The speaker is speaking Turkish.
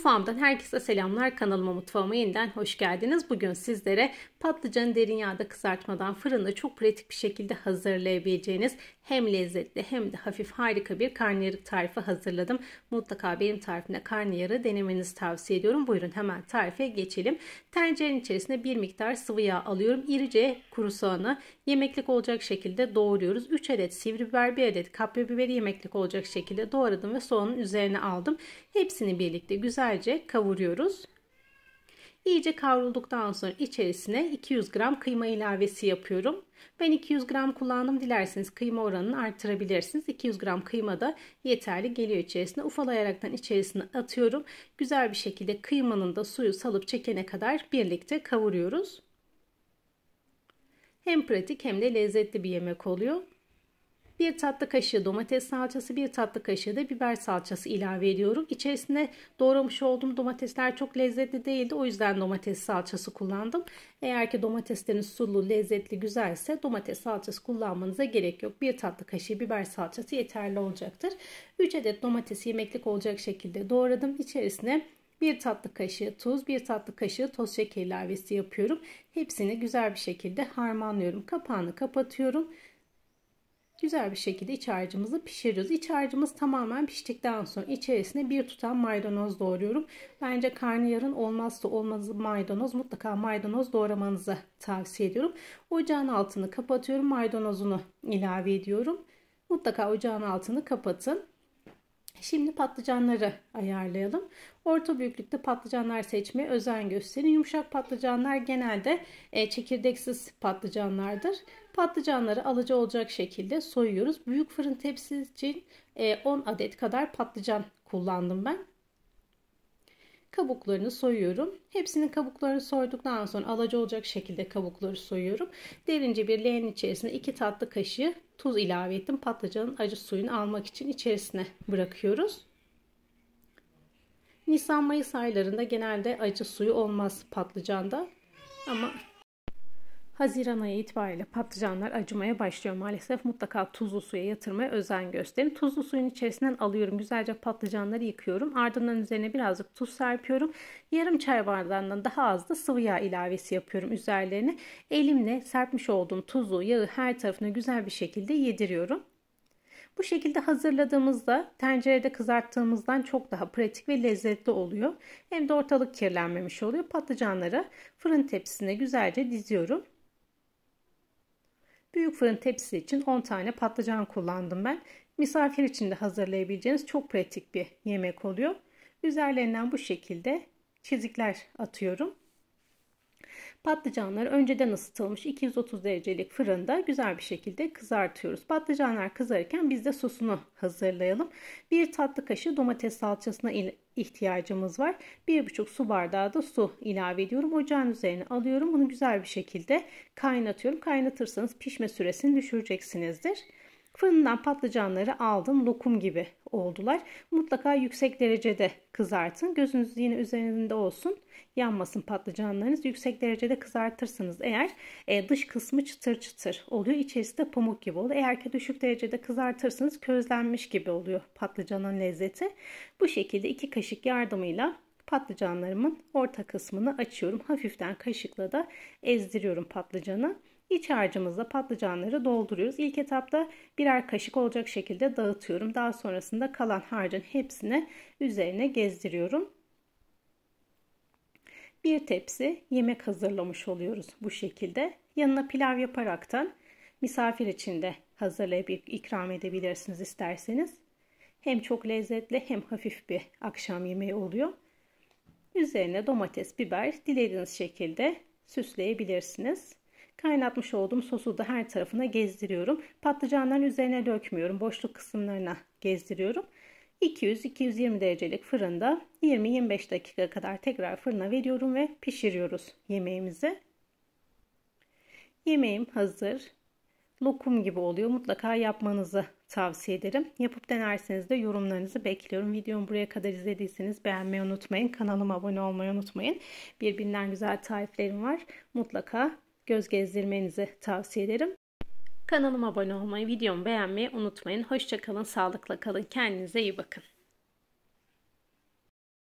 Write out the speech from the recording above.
Mutfağımdan herkese selamlar. Kanalıma mutfağıma yeniden hoş geldiniz. Bugün sizlere patlıcanı derin yağda kızartmadan fırında çok pratik bir şekilde hazırlayabileceğiniz hem lezzetli hem de hafif harika bir karnıyarık tarifi hazırladım. Mutlaka benim tarifimde karnıyarı denemenizi tavsiye ediyorum. Buyurun hemen tarife geçelim. Tencerenin içerisine bir miktar sıvı yağ alıyorum. İrice kuru soğanı yemeklik olacak şekilde doğruyoruz. 3 adet sivri biber, 1 adet kapya biberi yemeklik olacak şekilde doğradım ve soğanın üzerine aldım. Hepsini birlikte güzel güzelce kavuruyoruz. İyice kavrulduktan sonra içerisine 200 gram kıyma ilavesi yapıyorum. Ben 200 gram kullandım. Dilerseniz kıyma oranını artırabilirsiniz. 200 gram kıyma da yeterli geliyor içerisine. Ufalayaraktan içerisine atıyorum. Güzel bir şekilde kıymanın da suyu salıp çekene kadar birlikte kavuruyoruz. Hem pratik hem de lezzetli bir yemek oluyor. 1 tatlı kaşığı domates salçası, 1 tatlı kaşığı da biber salçası ilave ediyorum. İçerisine doğramış olduğum domatesler çok lezzetli değildi. O yüzden domates salçası kullandım. Eğer ki domateslerin sulu, lezzetli, güzelse domates salçası kullanmanıza gerek yok. 1 tatlı kaşığı biber salçası yeterli olacaktır. 3 adet domatesi yemeklik olacak şekilde doğradım. İçerisine 1 tatlı kaşığı tuz, 1 tatlı kaşığı toz şeker ilavesi yapıyorum. Hepsini güzel bir şekilde harmanlıyorum. Kapağını kapatıyorum güzel bir şekilde iç harcımızı pişiriyoruz. İç harcımız tamamen piştikten sonra içerisine bir tutam maydanoz doğruyorum. Bence karnıyarın olmazsa olmazı maydanoz. Mutlaka maydanoz doğramanızı tavsiye ediyorum. Ocağın altını kapatıyorum. Maydanozunu ilave ediyorum. Mutlaka ocağın altını kapatın. Şimdi patlıcanları ayarlayalım. Orta büyüklükte patlıcanlar seçmeye özen gösterin. Yumuşak patlıcanlar genelde e, çekirdeksiz patlıcanlardır. Patlıcanları alıcı olacak şekilde soyuyoruz. Büyük fırın tepsisi için 10 e, adet kadar patlıcan kullandım ben kabuklarını soyuyorum. Hepsinin kabuklarını soyduktan sonra alaca olacak şekilde kabukları soyuyorum. Derince bir leğen içerisine 2 tatlı kaşığı tuz ilave ettim. Patlıcanın acı suyunu almak için içerisine bırakıyoruz. Nisan Mayıs aylarında genelde acı suyu olmaz patlıcanda. Ama Haziran ayı itibariyle patlıcanlar acımaya başlıyor maalesef. Mutlaka tuzlu suya yatırmaya özen gösterin. Tuzlu suyun içerisinden alıyorum. Güzelce patlıcanları yıkıyorum. Ardından üzerine birazcık tuz serpiyorum. Yarım çay bardağından daha az da sıvı yağ ilavesi yapıyorum üzerlerine. Elimle serpmiş olduğum tuzlu yağı her tarafına güzel bir şekilde yediriyorum. Bu şekilde hazırladığımızda tencerede kızarttığımızdan çok daha pratik ve lezzetli oluyor. Hem de ortalık kirlenmemiş oluyor. Patlıcanları fırın tepsisine güzelce diziyorum. Büyük fırın tepsisi için 10 tane patlıcan kullandım ben. Misafir için de hazırlayabileceğiniz çok pratik bir yemek oluyor. Üzerlerinden bu şekilde çizikler atıyorum. Patlıcanları önceden ısıtılmış 230 derecelik fırında güzel bir şekilde kızartıyoruz. Patlıcanlar kızarken biz de sosunu hazırlayalım. Bir tatlı kaşığı domates salçasına ihtiyacımız var. 1,5 su bardağı da su ilave ediyorum. Ocağın üzerine alıyorum. Bunu güzel bir şekilde kaynatıyorum. Kaynatırsanız pişme süresini düşüreceksinizdir. Fırından patlıcanları aldım lokum gibi oldular. Mutlaka yüksek derecede kızartın. Gözünüz yine üzerinde olsun. Yanmasın patlıcanlarınız. Yüksek derecede kızartırsınız eğer e, dış kısmı çıtır çıtır oluyor. İçerisi de pamuk gibi oluyor. Eğer ki düşük derecede kızartırsınız, közlenmiş gibi oluyor patlıcanın lezzeti. Bu şekilde iki kaşık yardımıyla patlıcanlarımın orta kısmını açıyorum. Hafiften kaşıkla da ezdiriyorum patlıcanı. İç harcımızda patlıcanları dolduruyoruz. İlk etapta birer kaşık olacak şekilde dağıtıyorum. Daha sonrasında kalan harcın hepsini üzerine gezdiriyorum. Bir tepsi yemek hazırlamış oluyoruz bu şekilde. Yanına pilav yaparaktan misafir için de hazırlayıp ikram edebilirsiniz isterseniz. Hem çok lezzetli hem hafif bir akşam yemeği oluyor. Üzerine domates, biber dilediğiniz şekilde süsleyebilirsiniz. Kaynatmış olduğum sosu da her tarafına gezdiriyorum. Patlıcanların üzerine dökmüyorum. Boşluk kısımlarına gezdiriyorum. 200-220 derecelik fırında 20-25 dakika kadar tekrar fırına veriyorum ve pişiriyoruz yemeğimizi. Yemeğim hazır. Lokum gibi oluyor. Mutlaka yapmanızı tavsiye ederim. Yapıp denerseniz de yorumlarınızı bekliyorum. Videomu buraya kadar izlediyseniz beğenmeyi unutmayın. Kanalıma abone olmayı unutmayın. Birbirinden güzel tariflerim var. Mutlaka göz gezdirmenizi tavsiye ederim. Kanalıma abone olmayı, videomu beğenmeyi unutmayın. Hoşçakalın, sağlıkla kalın, kendinize iyi bakın.